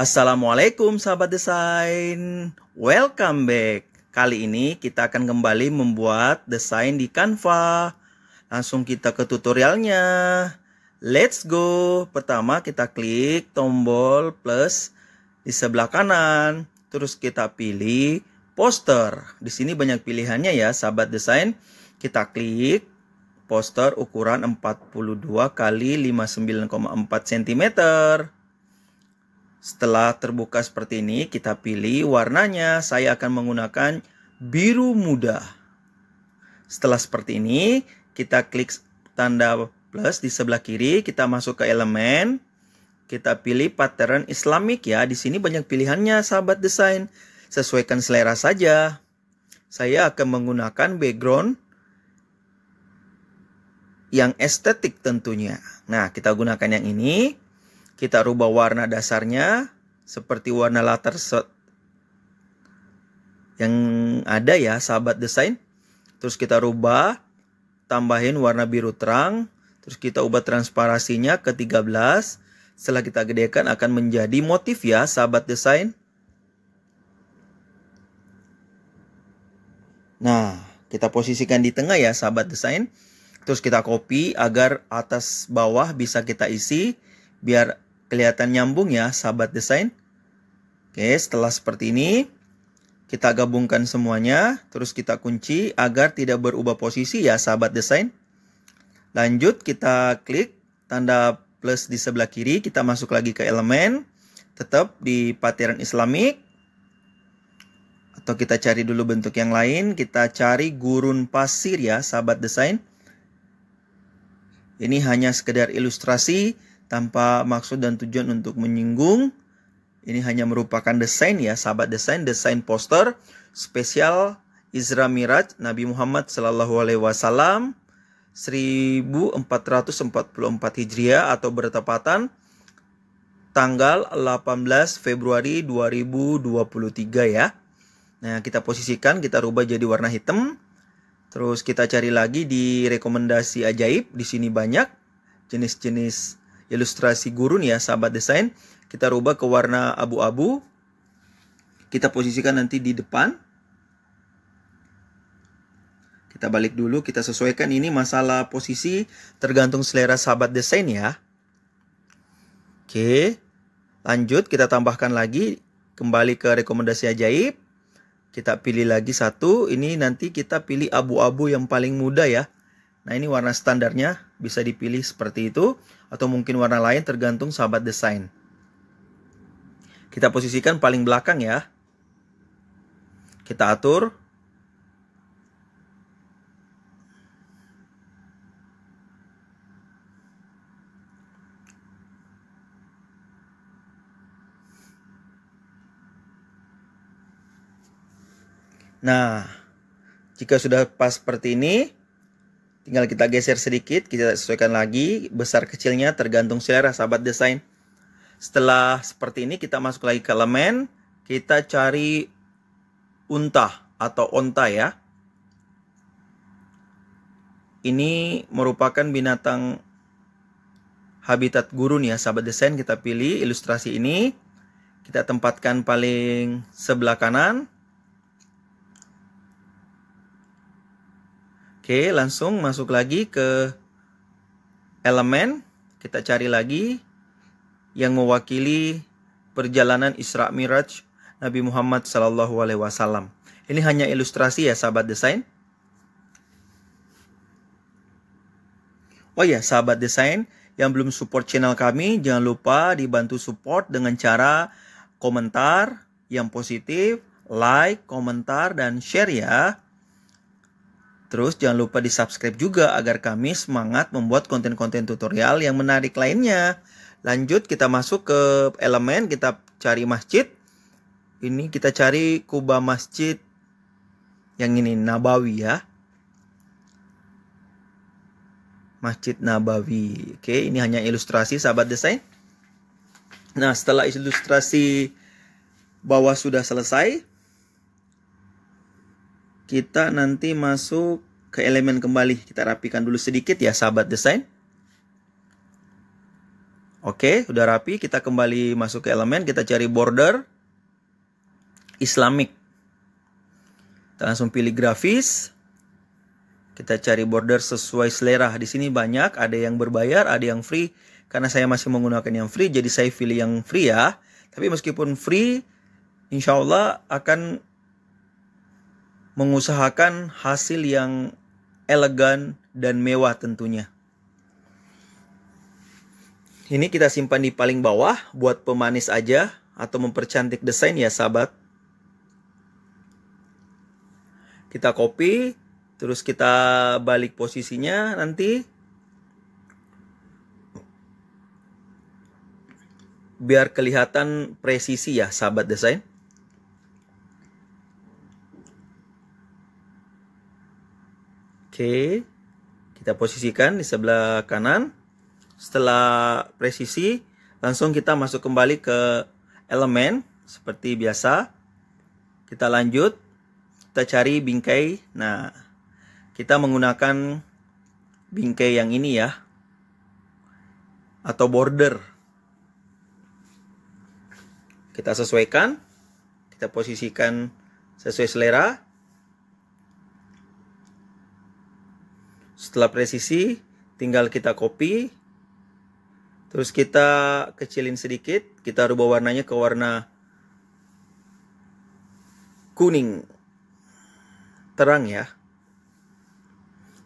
Assalamualaikum sahabat desain. Welcome back. Kali ini kita akan kembali membuat desain di Canva. Langsung kita ke tutorialnya. Let's go. Pertama kita klik tombol plus di sebelah kanan. Terus kita pilih poster. Di sini banyak pilihannya ya sahabat desain. Kita klik poster ukuran 42 kali 59,4 cm. Setelah terbuka seperti ini, kita pilih warnanya. Saya akan menggunakan biru muda. Setelah seperti ini, kita klik tanda plus di sebelah kiri, kita masuk ke elemen. Kita pilih pattern Islamic ya. Di sini banyak pilihannya, sahabat desain. Sesuaikan selera saja. Saya akan menggunakan background yang estetik tentunya. Nah, kita gunakan yang ini. Kita rubah warna dasarnya seperti warna latar set yang ada ya sahabat desain. Terus kita rubah, tambahin warna biru terang, terus kita ubah transparasinya ke 13. Setelah kita gedekan akan menjadi motif ya sahabat desain. Nah, kita posisikan di tengah ya sahabat desain. Terus kita copy agar atas bawah bisa kita isi biar Kelihatan nyambung ya, sahabat desain. Oke, setelah seperti ini, kita gabungkan semuanya, terus kita kunci agar tidak berubah posisi ya, sahabat desain. Lanjut, kita klik tanda plus di sebelah kiri, kita masuk lagi ke elemen, tetap di patiran islamik, atau kita cari dulu bentuk yang lain, kita cari gurun pasir ya, sahabat desain. Ini hanya sekedar ilustrasi, tanpa maksud dan tujuan untuk menyinggung. Ini hanya merupakan desain ya, sahabat desain, desain poster spesial Isra Miraj Nabi Muhammad Shallallahu Alaihi Wasallam 1444 Hijriah atau bertepatan tanggal 18 Februari 2023 ya. Nah, kita posisikan, kita rubah jadi warna hitam. Terus kita cari lagi di rekomendasi ajaib, di sini banyak jenis-jenis ilustrasi gurun ya sahabat desain. Kita rubah ke warna abu-abu. Kita posisikan nanti di depan. Kita balik dulu, kita sesuaikan ini masalah posisi tergantung selera sahabat desain ya. Oke, lanjut kita tambahkan lagi kembali ke rekomendasi ajaib. Kita pilih lagi satu, ini nanti kita pilih abu-abu yang paling muda ya. Nah ini warna standarnya bisa dipilih seperti itu atau mungkin warna lain tergantung sahabat desain. Kita posisikan paling belakang ya. Kita atur. Nah, jika sudah pas seperti ini, Tinggal kita geser sedikit, kita sesuaikan lagi besar kecilnya tergantung selera sahabat desain. Setelah seperti ini kita masuk lagi ke elemen, kita cari unta atau onta ya. Ini merupakan binatang habitat gurun ya sahabat desain kita pilih ilustrasi ini. Kita tempatkan paling sebelah kanan Oke, langsung masuk lagi ke elemen. Kita cari lagi yang mewakili perjalanan Isra Miraj Nabi Muhammad Sallallahu Alaihi Wasallam. Ini hanya ilustrasi ya sahabat desain. Oh ya sahabat desain yang belum support channel kami jangan lupa dibantu support dengan cara komentar yang positif, like, komentar, dan share ya. Terus jangan lupa di subscribe juga agar kami semangat membuat konten-konten tutorial yang menarik lainnya. Lanjut kita masuk ke elemen, kita cari masjid. Ini kita cari kubah masjid yang ini Nabawi ya. Masjid Nabawi. Oke, ini hanya ilustrasi sahabat desain. Nah, setelah ilustrasi bawah sudah selesai, kita nanti masuk ke elemen kembali. Kita rapikan dulu sedikit ya sahabat desain. Oke, sudah rapi. Kita kembali masuk ke elemen. Kita cari border. Islamic. Kita langsung pilih grafis. Kita cari border sesuai selera. Di sini banyak, ada yang berbayar, ada yang free. Karena saya masih menggunakan yang free, jadi saya pilih yang free ya. Tapi meskipun free, insya Allah akan mengusahakan hasil yang elegan dan mewah tentunya. Ini kita simpan di paling bawah buat pemanis aja atau mempercantik desain ya sahabat. Kita copy, terus kita balik posisinya nanti. Biar kelihatan presisi ya sahabat desain. Oke, kita posisikan di sebelah kanan. Setelah presisi, langsung kita masuk kembali ke elemen seperti biasa. Kita lanjut, kita cari bingkai. Nah, kita menggunakan bingkai yang ini ya, atau border. Kita sesuaikan, kita posisikan sesuai selera. Setelah presisi, tinggal kita copy. Terus kita kecilin sedikit, kita rubah warnanya ke warna kuning. Terang ya.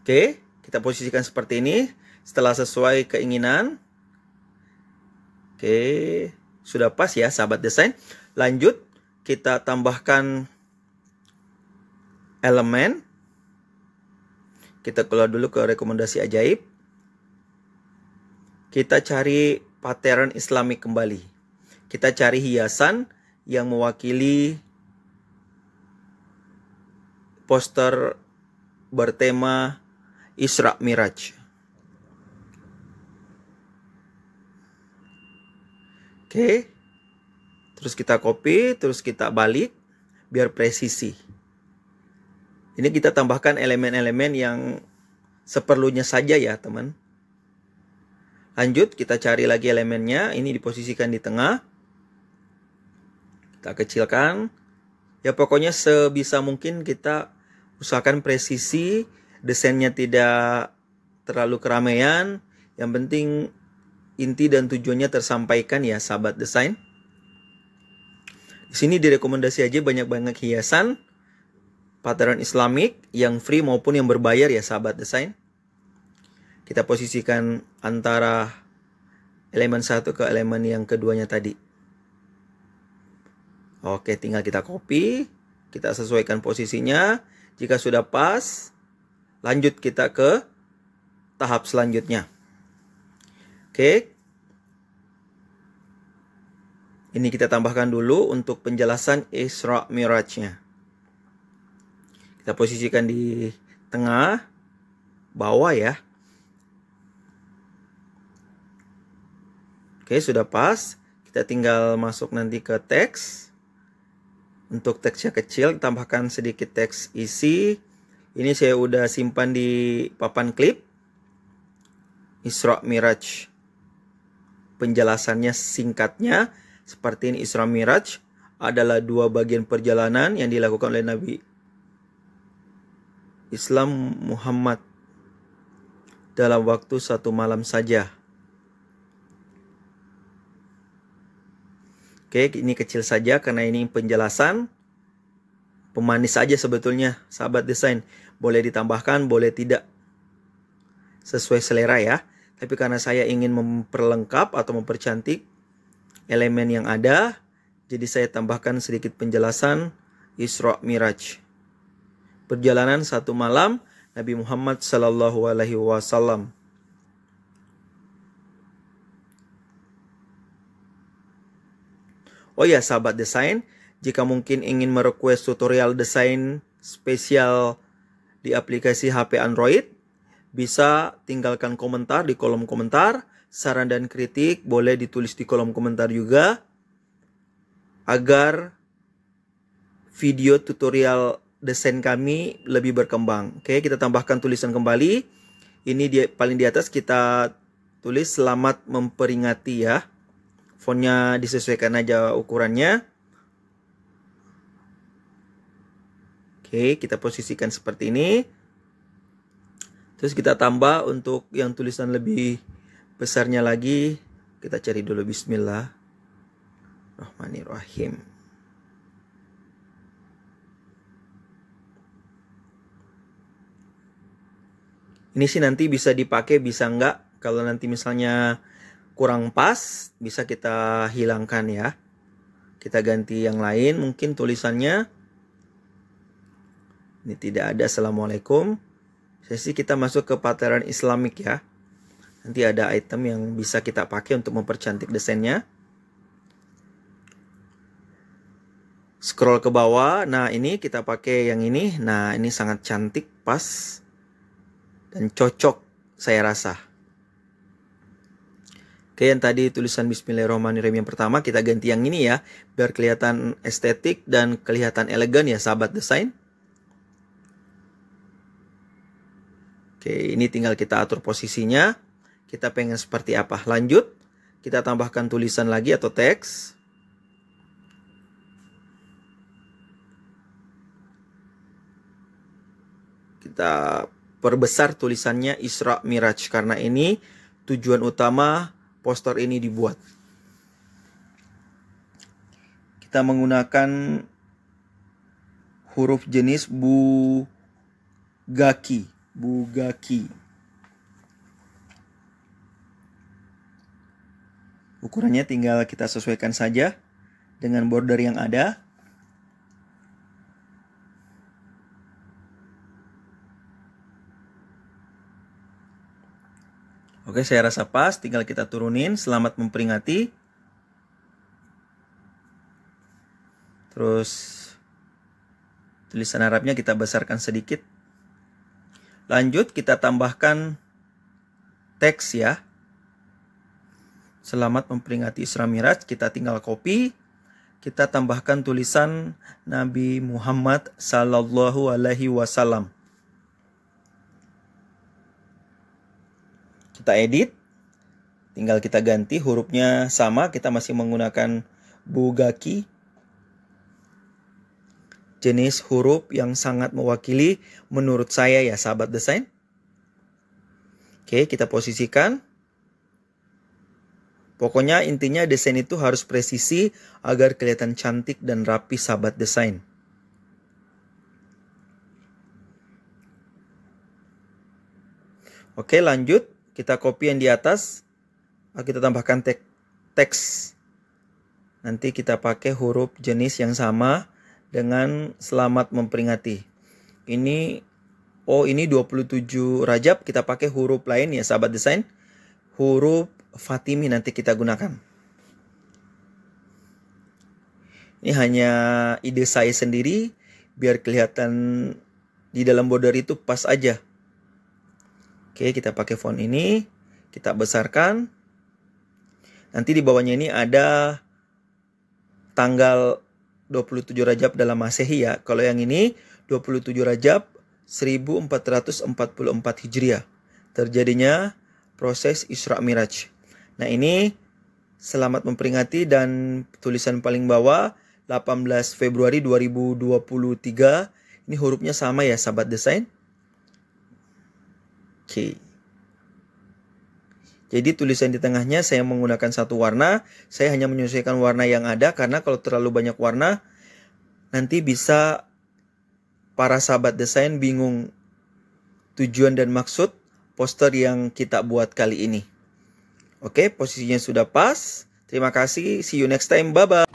Oke, kita posisikan seperti ini. Setelah sesuai keinginan. Oke, sudah pas ya sahabat desain. Lanjut, kita tambahkan elemen kita keluar dulu ke rekomendasi ajaib. Kita cari pattern islami kembali. Kita cari hiasan yang mewakili poster bertema Isra Miraj. Oke. Terus kita copy, terus kita balik biar presisi. Ini kita tambahkan elemen-elemen yang seperlunya saja ya teman. Lanjut kita cari lagi elemennya. Ini diposisikan di tengah. Kita kecilkan. Ya pokoknya sebisa mungkin kita usahakan presisi. Desainnya tidak terlalu keramaian. Yang penting inti dan tujuannya tersampaikan ya sahabat desain. Di sini direkomendasi aja banyak-banyak hiasan pattern islamik yang free maupun yang berbayar ya sahabat desain. Kita posisikan antara elemen satu ke elemen yang keduanya tadi. Oke, tinggal kita copy, kita sesuaikan posisinya. Jika sudah pas, lanjut kita ke tahap selanjutnya. Oke. Ini kita tambahkan dulu untuk penjelasan Isra Mirajnya kita posisikan di tengah bawah ya oke sudah pas kita tinggal masuk nanti ke teks untuk teksnya kecil tambahkan sedikit teks isi ini saya udah simpan di papan klip Isra Miraj penjelasannya singkatnya seperti ini Isra Miraj adalah dua bagian perjalanan yang dilakukan oleh Nabi Islam Muhammad dalam waktu satu malam saja. Oke, ini kecil saja karena ini penjelasan. Pemanis saja sebetulnya, sahabat desain. Boleh ditambahkan, boleh tidak. Sesuai selera ya. Tapi karena saya ingin memperlengkap atau mempercantik elemen yang ada, jadi saya tambahkan sedikit penjelasan Isra Miraj perjalanan satu malam Nabi Muhammad Sallallahu Alaihi Wasallam. Oh ya sahabat desain, jika mungkin ingin merequest tutorial desain spesial di aplikasi HP Android, bisa tinggalkan komentar di kolom komentar. Saran dan kritik boleh ditulis di kolom komentar juga agar video tutorial desain kami lebih berkembang. Oke, kita tambahkan tulisan kembali. Ini dia paling di atas kita tulis selamat memperingati ya. Fontnya disesuaikan aja ukurannya. Oke, kita posisikan seperti ini. Terus kita tambah untuk yang tulisan lebih besarnya lagi. Kita cari dulu bismillah. Rahmanirrahim. Ini sih nanti bisa dipakai bisa enggak. Kalau nanti misalnya kurang pas bisa kita hilangkan ya. Kita ganti yang lain mungkin tulisannya. Ini tidak ada Assalamualaikum. Sesi kita masuk ke pattern Islamik ya. Nanti ada item yang bisa kita pakai untuk mempercantik desainnya. Scroll ke bawah. Nah, ini kita pakai yang ini. Nah, ini sangat cantik, pas dan cocok saya rasa. Oke, yang tadi tulisan Bismillahirrahmanirrahim yang pertama kita ganti yang ini ya, biar kelihatan estetik dan kelihatan elegan ya sahabat desain. Oke, ini tinggal kita atur posisinya. Kita pengen seperti apa? Lanjut, kita tambahkan tulisan lagi atau teks. Kita perbesar tulisannya Isra Miraj karena ini tujuan utama poster ini dibuat. Kita menggunakan huruf jenis bugaki, bugaki. Ukurannya tinggal kita sesuaikan saja dengan border yang ada. Oke, saya rasa pas. Tinggal kita turunin. Selamat memperingati. Terus tulisan Arabnya kita besarkan sedikit. Lanjut kita tambahkan teks ya. Selamat memperingati Isra Miraj. Kita tinggal copy. Kita tambahkan tulisan Nabi Muhammad Sallallahu Alaihi Wasallam. kita edit tinggal kita ganti hurufnya sama kita masih menggunakan bugaki jenis huruf yang sangat mewakili menurut saya ya sahabat desain. Oke, kita posisikan. Pokoknya intinya desain itu harus presisi agar kelihatan cantik dan rapi sahabat desain. Oke, lanjut. Kita copy yang di atas, ah, kita tambahkan teks. Nanti kita pakai huruf jenis yang sama dengan selamat memperingati. Ini oh ini 27 Rajab kita pakai huruf lain ya sahabat desain. Huruf Fatimi nanti kita gunakan. Ini hanya ide saya sendiri biar kelihatan di dalam border itu pas aja. Oke, kita pakai font ini, kita besarkan. Nanti di bawahnya ini ada tanggal 27 Rajab dalam Masehi ya. Kalau yang ini 27 Rajab 1444 Hijriah. Terjadinya proses Isra Miraj. Nah, ini selamat memperingati dan tulisan paling bawah 18 Februari 2023. Ini hurufnya sama ya sahabat desain. Oke. Jadi tulisan di tengahnya saya menggunakan satu warna, saya hanya menyesuaikan warna yang ada karena kalau terlalu banyak warna nanti bisa para sahabat desain bingung tujuan dan maksud poster yang kita buat kali ini. Oke, posisinya sudah pas. Terima kasih. See you next time. Bye bye.